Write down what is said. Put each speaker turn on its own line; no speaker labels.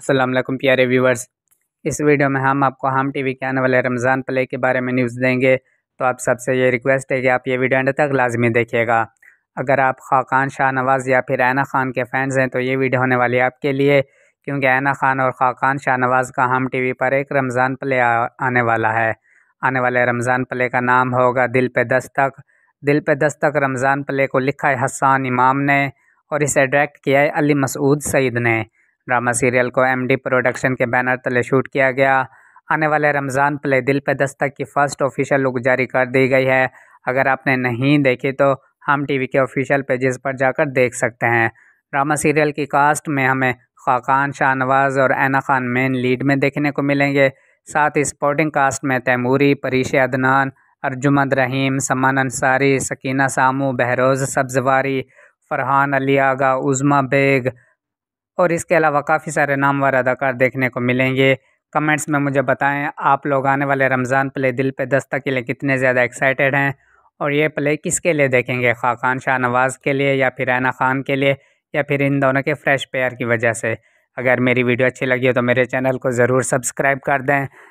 असलम प्यारे व्यूवर्स इस वीडियो में हम आपको हम टीवी के आने वाले रमज़ान प्ले के बारे में न्यूज़ देंगे तो आप सबसे ये रिक्वेस्ट है कि आप ये वीडियो एंड तक लाजमी देखिएगा अगर आप खाकान शाह नवाज़ या फिर आना खान के फ़ैन्स हैं तो ये वीडियो होने वाली है आपके लिए क्योंकि आना खान और खाकान शाह नवाज़ का हम वी पर एक रमज़ान प्ले आने वाला है आने वाले रमज़ान प्ले का नाम होगा दिल पे दस्तक दिल पे दस्तक रमज़ान प्ले को लिखा है हसान इमाम ने और इसे डायरेक्ट किया है अली मसूद सईद ने ड्रामा सीरियल को एमडी प्रोडक्शन के बैनर तले शूट किया गया आने वाले रमज़ान प्ले दिल पे दस्तक की फर्स्ट ऑफिशियल लुक जारी कर दी गई है अगर आपने नहीं देखी तो हम टीवी के ऑफिशियल पेजेस पर जाकर देख सकते हैं ड्रामा सीरियल की कास्ट में हमें खाकान शाहनवाज और ऐना खान मेन लीड में देखने को मिलेंगे साथ ही स्पोर्टिंग कास्ट में तैमूरी परीश अदनान अर्जुमद रहीम समान अंसारी सकीना सामू बहरोज़ सब्जवारी फरहान अली आगा उज़मा बेग और इसके अलावा काफ़ी सारे नामवर अदाकार देखने को मिलेंगे कमेंट्स में मुझे बताएं आप लोग आने वाले रमज़ान प्ले दिल पे दस्तक के लिए कितने ज़्यादा एक्साइटेड हैं और ये प्ले किसके लिए देखेंगे खाकान शाह नवाज़ के लिए या फिर आना खान के लिए या फिर इन दोनों के फ्रेश पेयर की वजह से अगर मेरी वीडियो अच्छी लगी हो तो मेरे चैनल को ज़रूर सब्सक्राइब कर दें